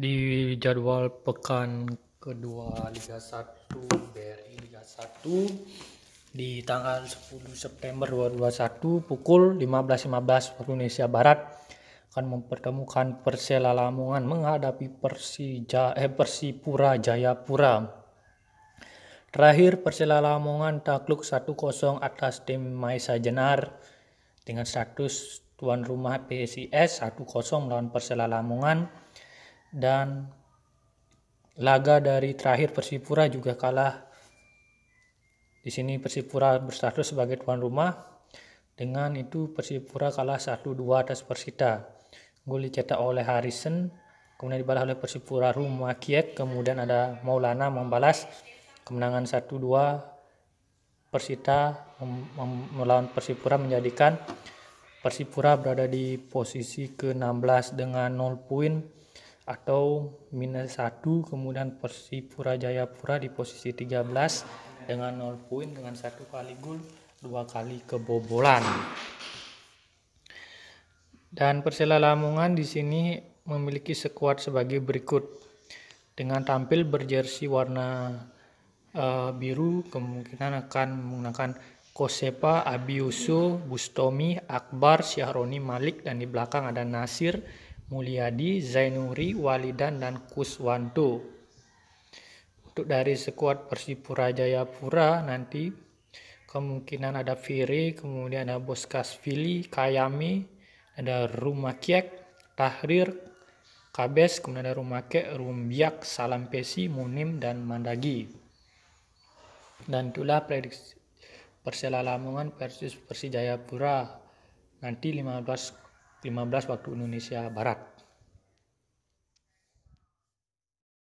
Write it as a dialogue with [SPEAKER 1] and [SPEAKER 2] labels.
[SPEAKER 1] di jadwal pekan kedua Liga 1 BRI Liga 1 di tanggal 10 September 2021 pukul 15.15 waktu Indonesia Barat akan mempertemukan Persela Lamongan menghadapi Persija eh Persipura Jayapura. Terakhir Persela Lamongan takluk 1-0 atas tim Maisa Jenar dengan status tuan rumah PSIS 1-0 melawan Persela Lamongan dan laga dari terakhir Persipura juga kalah. Di sini Persipura berstatus sebagai tuan rumah dengan itu Persipura kalah 1-2 atas Persita. Gol dicetak oleh Harrison, kemudian dibalas oleh Persipura Rumah Kiek, kemudian ada Maulana membalas kemenangan 1-2 Persita melawan Persipura menjadikan Persipura berada di posisi ke-16 dengan 0 poin atau minus 1 kemudian Persipura Jayapura di posisi 13 dengan 0 poin dengan satu kali gol dua kali kebobolan dan Persela Lamongan di sini memiliki skuad sebagai berikut dengan tampil berjersey warna uh, biru kemungkinan akan menggunakan Kosepa, Abiuso, Bustomi, Akbar, Syahroni, Malik dan di belakang ada Nasir Mulyadi, Zainuri, Walidan, dan Kuswanto. Untuk dari sekuat Persipura Jayapura nanti kemungkinan ada Firi, kemudian ada Boskas Fili, Kayami, ada Rumakiek, Tahrir, Kabes, kemudian ada Rumake, Rumbiak, Salampesi, Munim, dan Mandagi. Dan itulah prediksi Persela Lamongan versus Persijayapura nanti 15 15 waktu Indonesia Barat.